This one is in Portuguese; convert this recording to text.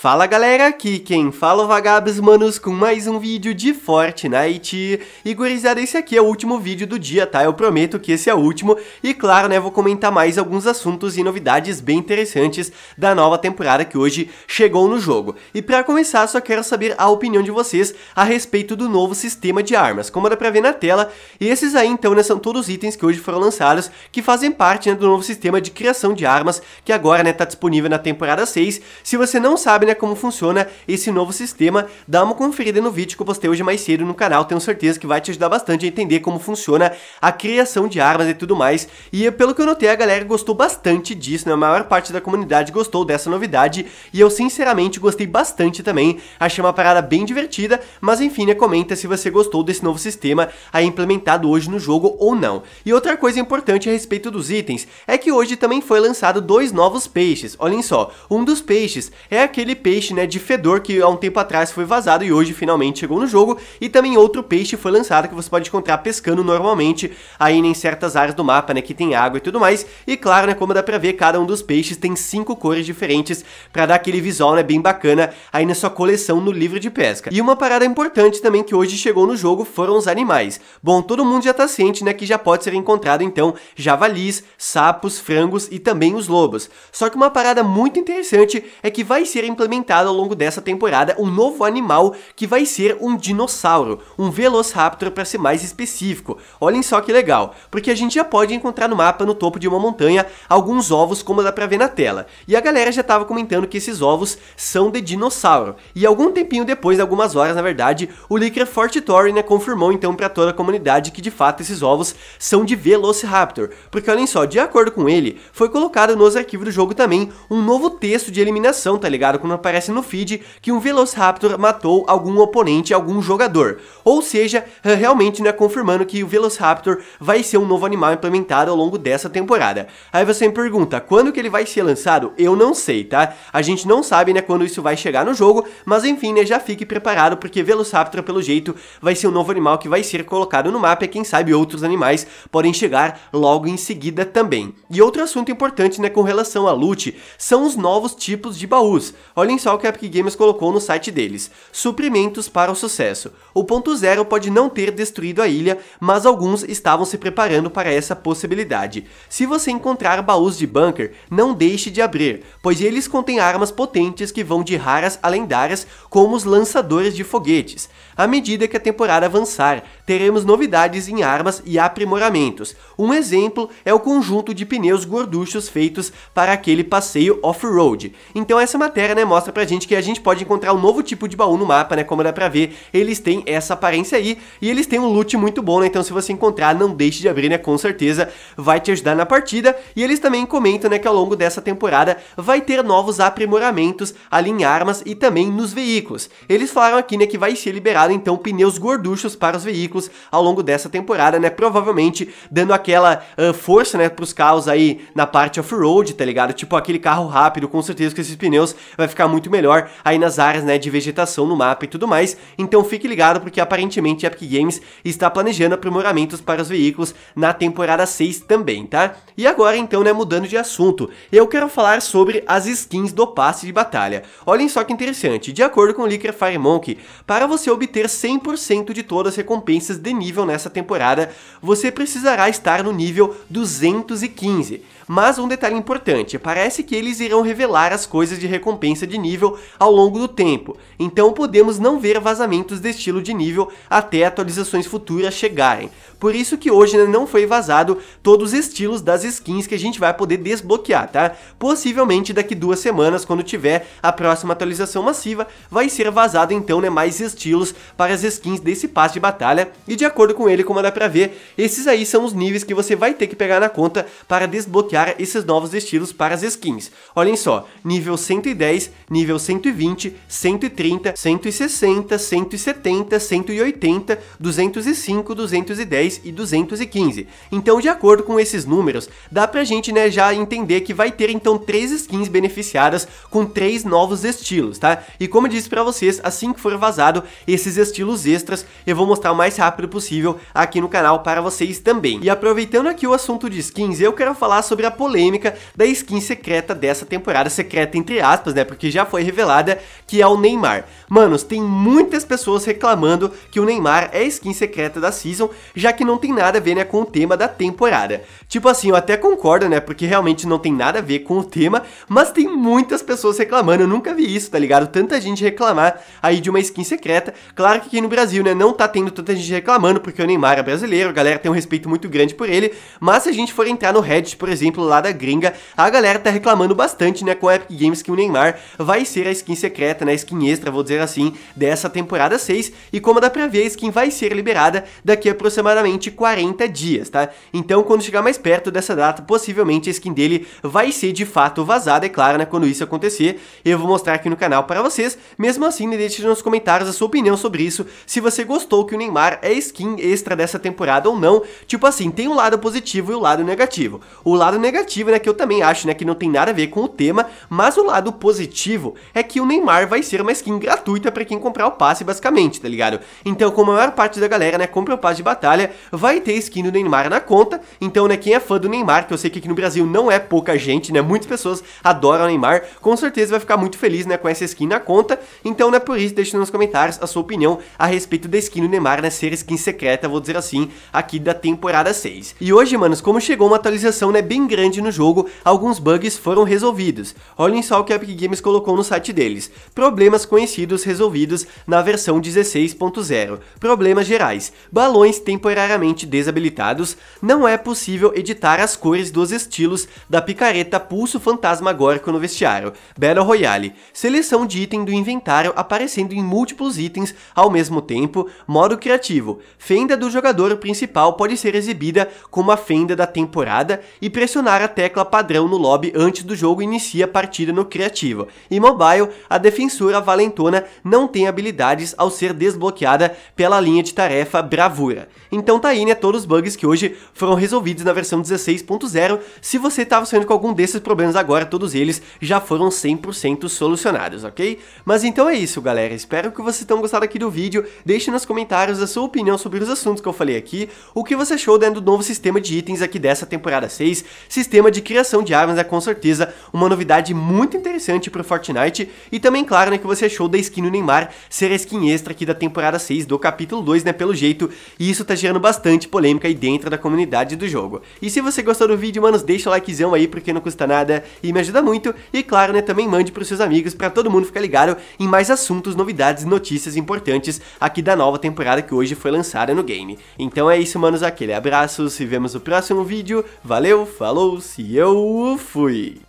Fala galera, aqui quem fala é o Vagabes Manos com mais um vídeo de Fortnite E gurizada, esse aqui é o último vídeo do dia, tá? Eu prometo que esse é o último E claro, né, vou comentar mais alguns assuntos e novidades bem interessantes da nova temporada que hoje chegou no jogo E pra começar, só quero saber a opinião de vocês a respeito do novo sistema de armas Como dá pra ver na tela, e esses aí então, né, são todos os itens que hoje foram lançados Que fazem parte, né, do novo sistema de criação de armas Que agora, né, tá disponível na temporada 6 Se você não sabe, como funciona esse novo sistema, dá uma conferida no vídeo que eu postei hoje mais cedo no canal, tenho certeza que vai te ajudar bastante a entender como funciona a criação de armas e tudo mais, e pelo que eu notei a galera gostou bastante disso, né? a maior parte da comunidade gostou dessa novidade, e eu sinceramente gostei bastante também, achei uma parada bem divertida, mas enfim, né, comenta se você gostou desse novo sistema aí implementado hoje no jogo ou não. E outra coisa importante a respeito dos itens, é que hoje também foi lançado dois novos peixes, olhem só, um dos peixes é aquele peixe né, de fedor que há um tempo atrás foi vazado e hoje finalmente chegou no jogo. E também outro peixe foi lançado que você pode encontrar pescando normalmente aí em certas áreas do mapa, né, que tem água e tudo mais. E claro, né, como dá pra ver, cada um dos peixes tem cinco cores diferentes para dar aquele visual né, bem bacana aí na sua coleção no livro de pesca. E uma parada importante também que hoje chegou no jogo foram os animais. Bom, todo mundo já tá ciente né, que já pode ser encontrado então javalis, sapos, frangos e também os lobos. Só que uma parada muito interessante é que vai ser implementada implementado ao longo dessa temporada um novo animal que vai ser um dinossauro, um Velociraptor para ser mais específico. Olhem só que legal, porque a gente já pode encontrar no mapa no topo de uma montanha alguns ovos como dá pra ver na tela. E a galera já tava comentando que esses ovos são de dinossauro. E algum tempinho depois, algumas horas na verdade, o Licker Fortitori né, confirmou então para toda a comunidade que de fato esses ovos são de Velociraptor. Porque olhem só, de acordo com ele, foi colocado nos arquivos do jogo também um novo texto de eliminação, tá ligado? Com aparece no feed que um Velociraptor matou algum oponente, algum jogador. Ou seja, eh, realmente né, confirmando que o Velociraptor vai ser um novo animal implementado ao longo dessa temporada. Aí você me pergunta, quando que ele vai ser lançado? Eu não sei, tá? A gente não sabe né, quando isso vai chegar no jogo, mas enfim, né, já fique preparado porque Velociraptor, pelo jeito, vai ser um novo animal que vai ser colocado no mapa e quem sabe outros animais podem chegar logo em seguida também. E outro assunto importante né, com relação a loot são os novos tipos de baús. Olha Olhem só o que a Epic Games colocou no site deles. Suprimentos para o sucesso. O ponto zero pode não ter destruído a ilha, mas alguns estavam se preparando para essa possibilidade. Se você encontrar baús de bunker, não deixe de abrir, pois eles contêm armas potentes que vão de raras a lendárias, como os lançadores de foguetes. À medida que a temporada avançar, teremos novidades em armas e aprimoramentos. Um exemplo é o conjunto de pneus gorduchos feitos para aquele passeio off-road. Então essa matéria né, mostra pra gente que a gente pode encontrar um novo tipo de baú no mapa, né? Como dá pra ver, eles têm essa aparência aí e eles têm um loot muito bom, né? Então se você encontrar, não deixe de abrir, né? Com certeza vai te ajudar na partida. E eles também comentam, né, que ao longo dessa temporada vai ter novos aprimoramentos ali em armas e também nos veículos. Eles falaram aqui, né, que vai ser liberado então pneus gorduchos para os veículos ao longo dessa temporada, né? Provavelmente dando aquela uh, força, né, pros carros aí na parte off-road, tá ligado? Tipo aquele carro rápido, com certeza que esses pneus vai ficar ficar muito melhor aí nas áreas né, de vegetação no mapa e tudo mais. Então fique ligado porque aparentemente a Epic Games está planejando aprimoramentos para os veículos na temporada 6 também, tá? E agora então, né, mudando de assunto, eu quero falar sobre as skins do passe de batalha. Olhem só que interessante, de acordo com o Licker Firemonkey, para você obter 100% de todas as recompensas de nível nessa temporada, você precisará estar no nível 215. Mas um detalhe importante, parece que eles irão revelar as coisas de recompensa de nível ao longo do tempo, então podemos não ver vazamentos desse estilo de nível até atualizações futuras chegarem. Por isso que hoje né, não foi vazado todos os estilos das skins que a gente vai poder desbloquear, tá? Possivelmente daqui duas semanas, quando tiver a próxima atualização massiva, vai ser vazado então né, mais estilos para as skins desse passe de batalha, e de acordo com ele, como dá pra ver, esses aí são os níveis que você vai ter que pegar na conta para desbloquear esses novos estilos para as skins. Olhem só, nível 110, nível 120, 130, 160, 170, 180, 205, 210 e 215. Então, de acordo com esses números, dá pra gente né, já entender que vai ter então três skins beneficiadas com três novos estilos, tá? E como eu disse pra vocês, assim que for vazado esses estilos extras, eu vou mostrar o mais rápido possível aqui no canal para vocês também. E aproveitando aqui o assunto de skins, eu quero falar sobre a da polêmica da skin secreta dessa temporada, secreta entre aspas, né, porque já foi revelada que é o Neymar. Manos, tem muitas pessoas reclamando que o Neymar é a skin secreta da season, já que não tem nada a ver, né, com o tema da temporada. Tipo assim, eu até concordo, né, porque realmente não tem nada a ver com o tema, mas tem muitas pessoas reclamando, eu nunca vi isso, tá ligado? Tanta gente reclamar aí de uma skin secreta. Claro que aqui no Brasil, né, não tá tendo tanta gente reclamando, porque o Neymar é brasileiro, a galera tem um respeito muito grande por ele, mas se a gente for entrar no Reddit, por exemplo, exemplo, lá da gringa, a galera tá reclamando bastante, né, com a Epic Games que o Neymar vai ser a skin secreta, né, skin extra, vou dizer assim, dessa temporada 6, e como dá pra ver, a skin vai ser liberada daqui a aproximadamente 40 dias, tá? Então, quando chegar mais perto dessa data, possivelmente a skin dele vai ser de fato vazada, é claro, né, quando isso acontecer, eu vou mostrar aqui no canal para vocês, mesmo assim, né, deixe nos comentários a sua opinião sobre isso, se você gostou que o Neymar é skin extra dessa temporada ou não, tipo assim, tem um lado positivo e o um lado negativo. O lado negativo negativo, né, que eu também acho, né, que não tem nada a ver com o tema, mas o lado positivo é que o Neymar vai ser uma skin gratuita para quem comprar o passe, basicamente, tá ligado? Então, como a maior parte da galera, né, compra o passe de batalha, vai ter skin do Neymar na conta, então, né, quem é fã do Neymar, que eu sei que aqui no Brasil não é pouca gente, né, muitas pessoas adoram o Neymar, com certeza vai ficar muito feliz, né, com essa skin na conta, então, né, por isso, deixe nos comentários a sua opinião a respeito da skin do Neymar, né, ser skin secreta, vou dizer assim, aqui da temporada 6. E hoje, manos, como chegou uma atualização, né, bem grande, grande no jogo, alguns bugs foram resolvidos. Olhem só o que a Epic Games colocou no site deles. Problemas conhecidos resolvidos na versão 16.0. Problemas gerais. Balões temporariamente desabilitados. Não é possível editar as cores dos estilos da picareta pulso fantasma górico no vestiário. Battle Royale. Seleção de item do inventário aparecendo em múltiplos itens ao mesmo tempo. Modo criativo. Fenda do jogador principal pode ser exibida como a fenda da temporada e pressionada pressionar a tecla padrão no lobby antes do jogo inicia a partida no criativo. Em mobile, a defensora valentona não tem habilidades ao ser desbloqueada pela linha de tarefa bravura. Então tá aí, né, todos os bugs que hoje foram resolvidos na versão 16.0. Se você estava saindo com algum desses problemas agora, todos eles já foram 100% solucionados, ok? Mas então é isso, galera. Espero que vocês tenham gostado aqui do vídeo. Deixe nos comentários a sua opinião sobre os assuntos que eu falei aqui, o que você achou dentro do novo sistema de itens aqui dessa temporada 6, sistema de criação de armas é com certeza uma novidade muito interessante para o Fortnite e também, claro, né, que você achou da skin do Neymar ser a skin extra aqui da temporada 6 do capítulo 2, né, pelo jeito, e isso tá gerando bastante polêmica aí dentro da comunidade do jogo. E se você gostou do vídeo, manos, deixa o likezão aí porque não custa nada e me ajuda muito e, claro, né, também mande para os seus amigos para todo mundo ficar ligado em mais assuntos, novidades e notícias importantes aqui da nova temporada que hoje foi lançada no game. Então é isso, manos, aquele abraço, se vemos no próximo vídeo, valeu, falou! falou-se, eu fui!